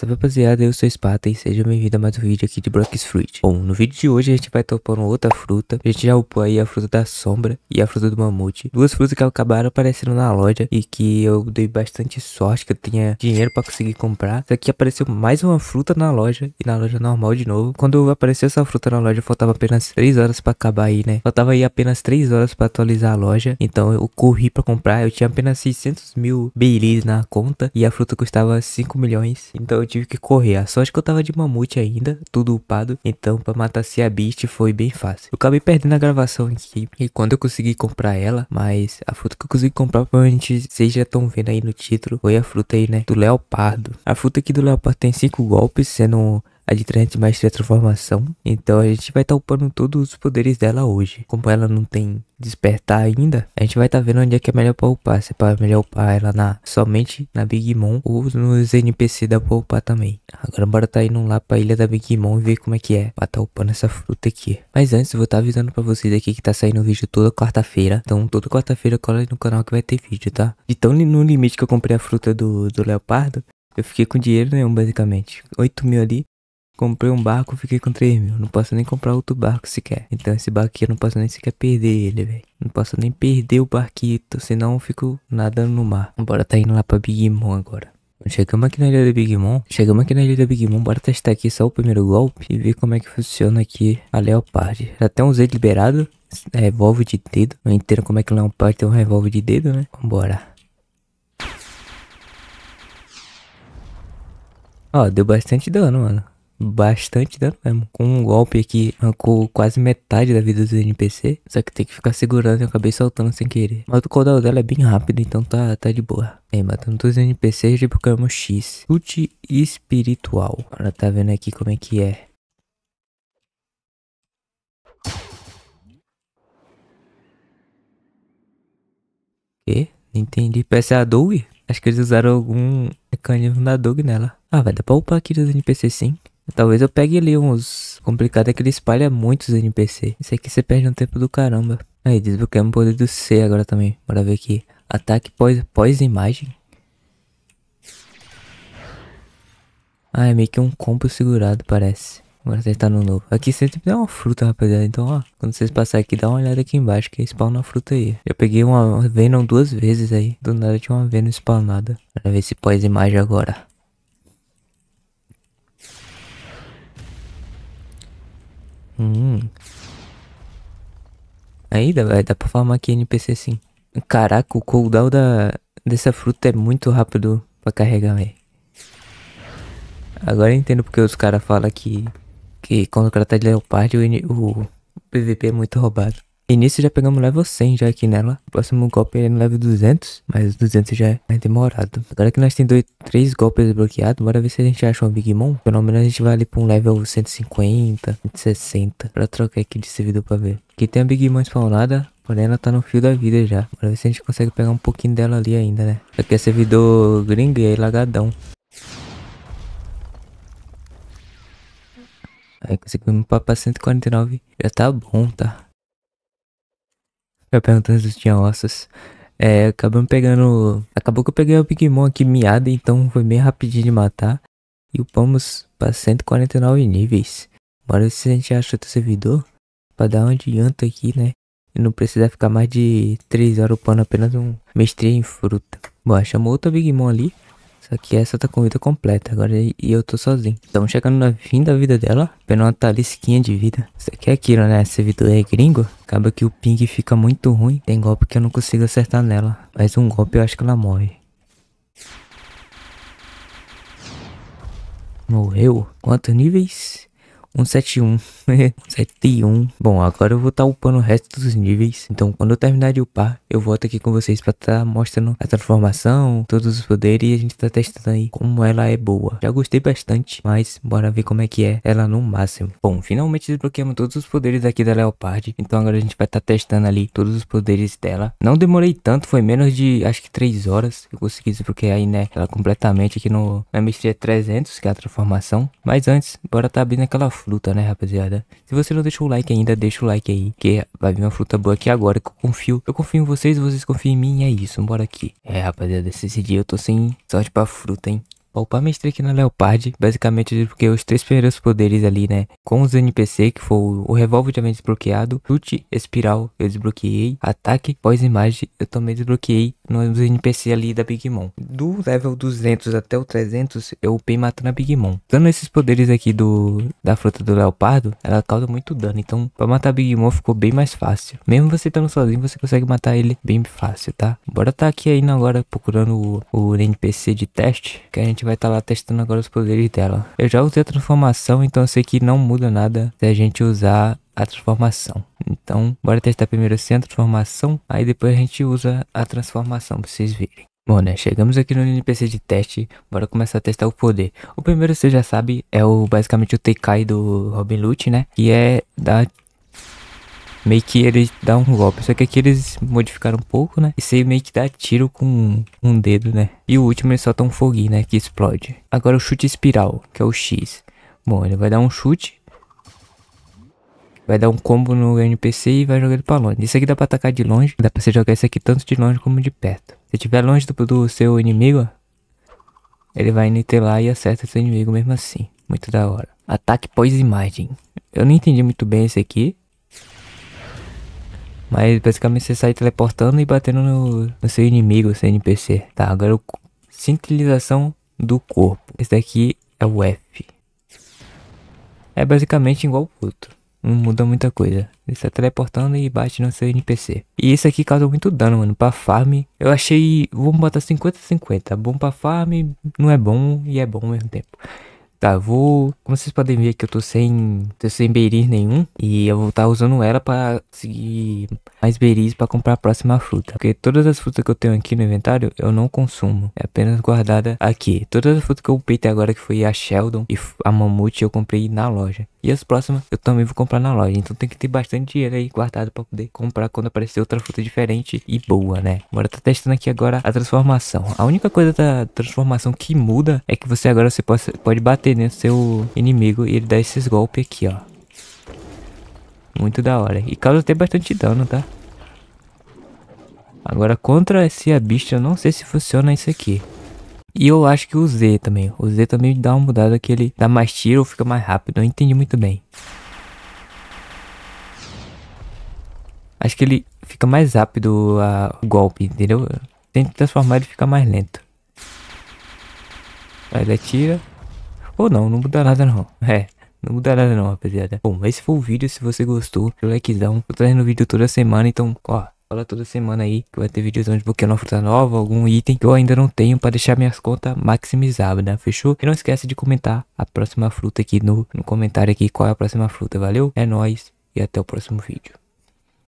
Salve rapaziada, eu sou Spata e sejam bem-vindos a mais um vídeo aqui de Brock's Fruit. Bom, no vídeo de hoje a gente vai topar uma outra fruta. A gente já upou aí a fruta da sombra e a fruta do mamute. Duas frutas que acabaram aparecendo na loja e que eu dei bastante sorte que eu tinha dinheiro pra conseguir comprar. Só que apareceu mais uma fruta na loja e na loja normal de novo. Quando apareceu essa fruta na loja faltava apenas 3 horas pra acabar aí, né? Faltava aí apenas 3 horas pra atualizar a loja. Então eu corri pra comprar. Eu tinha apenas 600 mil beiris na conta e a fruta custava 5 milhões. Então eu tive que correr. A sorte que eu tava de mamute ainda, tudo upado. Então, pra matar se a Beast foi bem fácil. Eu acabei perdendo a gravação aqui. E quando eu consegui comprar ela, mas a fruta que eu consegui comprar, provavelmente vocês já estão vendo aí no título. Foi a fruta aí, né? Do Leopardo. A fruta aqui do Leopardo tem cinco golpes, sendo adquirente é maestria transformação. Então a gente vai estar tá upando todos os poderes dela hoje. Como ela não tem despertar ainda, a gente vai estar tá vendo onde é que é melhor pra upar. Se é pra melhor upar ela na, somente na Big Mom ou nos NPC da pra upar também. Agora bora tá indo lá pra ilha da Big Mom e ver como é que é pra tá upando essa fruta aqui. Mas antes, eu vou estar tá avisando pra vocês aqui que tá saindo vídeo toda quarta-feira. Então toda quarta-feira cola no canal que vai ter vídeo, tá? Então tão no limite que eu comprei a fruta do, do leopardo, eu fiquei com dinheiro nenhum, basicamente. 8 mil ali. Comprei um barco, fiquei com 3 mil. Não posso nem comprar outro barco sequer. Então esse barco aqui eu não posso nem sequer perder ele, velho. Não posso nem perder o barquito, senão eu fico nadando no mar. Bora tá indo lá pra Big Mom agora. Chegamos aqui na ilha da Big Mom. Chegamos aqui na ilha da Big Mom. Bora testar aqui só o primeiro golpe e ver como é que funciona aqui a Leopard. Já tem um Z liberado. É, revolve de dedo. Não entendo como é que o Leopard tem um revolve de dedo, né? Vambora. Ó, deu bastante dano, mano bastante dano mesmo. Com um golpe aqui, arrancou quase metade da vida dos NPC. Só que tem que ficar segurando e eu acabei soltando sem querer. Mas o cooldown dela é bem rápido, então tá, tá de boa. É, matando todos os NPCs de tipo Pokémon X. Chute espiritual. Ela tá vendo aqui como é que é. Não Entendi. a Doug? Acho que eles usaram algum mecanismo da Doug nela. Ah, vai dar pra upar aqui dos NPC sim. Talvez eu pegue ali uns... O complicado é que ele espalha muitos NPC. Isso aqui você perde um tempo do caramba. Aí, desbloqueamos o poder do C agora também. Bora ver aqui. Ataque pós-imagem. ah, é meio que um combo segurado, parece. Agora você tá no novo. Aqui sempre tem uma fruta, rapaziada. Então, ó, quando vocês passarem aqui, dá uma olhada aqui embaixo, que spawna a fruta aí. Eu peguei uma Venom duas vezes aí. Do nada tinha uma Venom spawnada. Bora ver se pós-imagem agora. Hum. Ainda, velho, dá pra farmar aqui NPC sim. Caraca, o cooldown da, dessa fruta é muito rápido pra carregar, velho. Agora eu entendo porque os caras falam que, que quando o cara tá de leopardo o, o PVP é muito roubado. E nisso já pegamos level 100 já aqui nela. O próximo golpe é no level 200, mas 200 já é demorado. Agora que nós temos dois, três golpes desbloqueados, bora ver se a gente acha um Big Mom. Pelo menos a gente vai ali pra um level 150, 160, pra trocar aqui de servidor pra ver. Aqui tem a Big Mom spawnada, porém ela tá no fio da vida já. Bora ver se a gente consegue pegar um pouquinho dela ali ainda, né? Aqui é servidor gringo e aí é lagadão. Aí conseguimos papar 149. Já tá bom, tá? Eu perguntando se tinha ossos. É, acabamos pegando. Acabou que eu peguei o Pokémon aqui miado, então foi bem rapidinho de matar. E upamos para 149 níveis. Bora se a gente acha outro servidor. Pra dar um adianto aqui, né? E não precisar ficar mais de 3 horas upando apenas um mestria em fruta. Bom, chamou outro Big Mom ali. Só que essa tá com vida completa agora e eu tô sozinho. Estamos chegando no fim da vida dela. Pena uma talisquinha de vida. Isso aqui é aquilo, né? Servidor é gringo. Acaba que o ping fica muito ruim. Tem golpe que eu não consigo acertar nela. Mas um golpe eu acho que ela morre. Morreu? Quantos níveis? 171. 171. Bom, agora eu vou estar tá upando o resto dos níveis. Então, quando eu terminar de upar, eu volto aqui com vocês pra estar tá mostrando a transformação, todos os poderes e a gente tá testando aí como ela é boa. Já gostei bastante, mas bora ver como é que é ela no máximo. Bom, finalmente desbloqueamos todos os poderes aqui da Leopard. Então agora a gente vai estar tá testando ali todos os poderes dela. Não demorei tanto, foi menos de acho que 3 horas que eu consegui desbloquear aí, né? Ela completamente aqui no, na Mestria 300, que é a transformação. Mas antes, bora tá abrindo aquela fruta, né, rapaziada? Se você não deixou o like ainda, deixa o like aí, que vai vir uma fruta boa aqui agora, que eu confio. Eu confio em vocês, vocês confiam em mim, é isso, bora aqui. É, rapaziada, esse, esse dia eu tô sem sorte pra fruta, hein? Bom, pra me aqui na Leopard, basicamente eu desbloqueei os três primeiros poderes ali, né? Com os NPC, que foi o revólver também desbloqueado, chute, espiral, eu desbloqueei, ataque, pós-imagem, eu também desbloqueei nos NPC ali da Big Mom. Do level 200 até o 300, eu upei matando a Big Mom. Dando esses poderes aqui do da fruta do leopardo, ela causa muito dano, então pra matar a Big Mom ficou bem mais fácil. Mesmo você estando sozinho, você consegue matar ele bem fácil, tá? Bora tá aqui ainda agora procurando o, o NPC de teste, que a gente gente vai estar tá lá testando agora os poderes dela. Eu já usei a transformação, então eu sei que não muda nada se a gente usar a transformação. Então, bora testar primeiro sem a transformação, aí depois a gente usa a transformação pra vocês verem. Bom, né? Chegamos aqui no NPC de teste, bora começar a testar o poder. O primeiro, você já sabe, é o basicamente o Teikai do Robin Lute, né? Que é da meio que ele dá um golpe. Só que aqui eles modificaram um pouco, né? E você meio que dá tiro com um dedo, né? E o último ele solta um foguinho, né? Que explode. Agora o chute espiral, que é o X. Bom, ele vai dar um chute. Vai dar um combo no NPC e vai jogar ele pra longe. Isso aqui dá pra atacar de longe. Dá pra você jogar isso aqui tanto de longe como de perto. Se tiver longe do, do seu inimigo, ele vai nitelar e acerta seu inimigo mesmo assim. Muito da hora. Ataque pós-imagem. Eu não entendi muito bem esse aqui. Mas basicamente você sai teleportando e batendo no, no seu inimigo, seu NPC. Tá, agora é o sintilização do corpo. Esse daqui é o F. É basicamente igual o outro. Não muda muita coisa. Ele está teleportando e bate no seu NPC. E isso aqui causa muito dano, mano. Pra farm, eu achei... Vamos botar 50-50. Bom pra farm, não é bom e é bom ao mesmo tempo. Tá, vou. Como vocês podem ver que eu tô sem. tô sem beiris nenhum. E eu vou estar tá usando ela pra conseguir mais beiris pra comprar a próxima fruta. Porque todas as frutas que eu tenho aqui no inventário eu não consumo. É apenas guardada aqui. Todas as frutas que eu comprei até agora, que foi a Sheldon e a Mamute, eu comprei na loja. E as próximas eu também vou comprar na loja. Então tem que ter bastante dinheiro aí guardado para poder comprar quando aparecer outra fruta diferente e boa, né? Agora tá testando aqui agora a transformação. A única coisa da transformação que muda é que você agora você pode, pode bater no seu inimigo e ele dá esses golpes aqui, ó. Muito da hora. E causa até bastante dano, tá? Agora contra esse bicho eu não sei se funciona isso aqui. E eu acho que o Z também. O Z também dá uma mudada que ele dá mais tiro ou fica mais rápido. Eu entendi muito bem. Acho que ele fica mais rápido a, o golpe, entendeu? Tenta transformar ele fica mais lento. Aí ele atira. Ou não, não muda nada não. É, não muda nada não, rapaziada. Bom, esse foi o vídeo. Se você gostou, o likezão. Tô trazendo vídeo toda semana, então, ó. Fala toda semana aí que vai ter vídeos onde querer uma fruta nova, algum item que eu ainda não tenho para deixar minhas contas maximizadas, né? Fechou? E não esquece de comentar a próxima fruta aqui no, no comentário aqui qual é a próxima fruta, valeu? É nóis e até o próximo vídeo.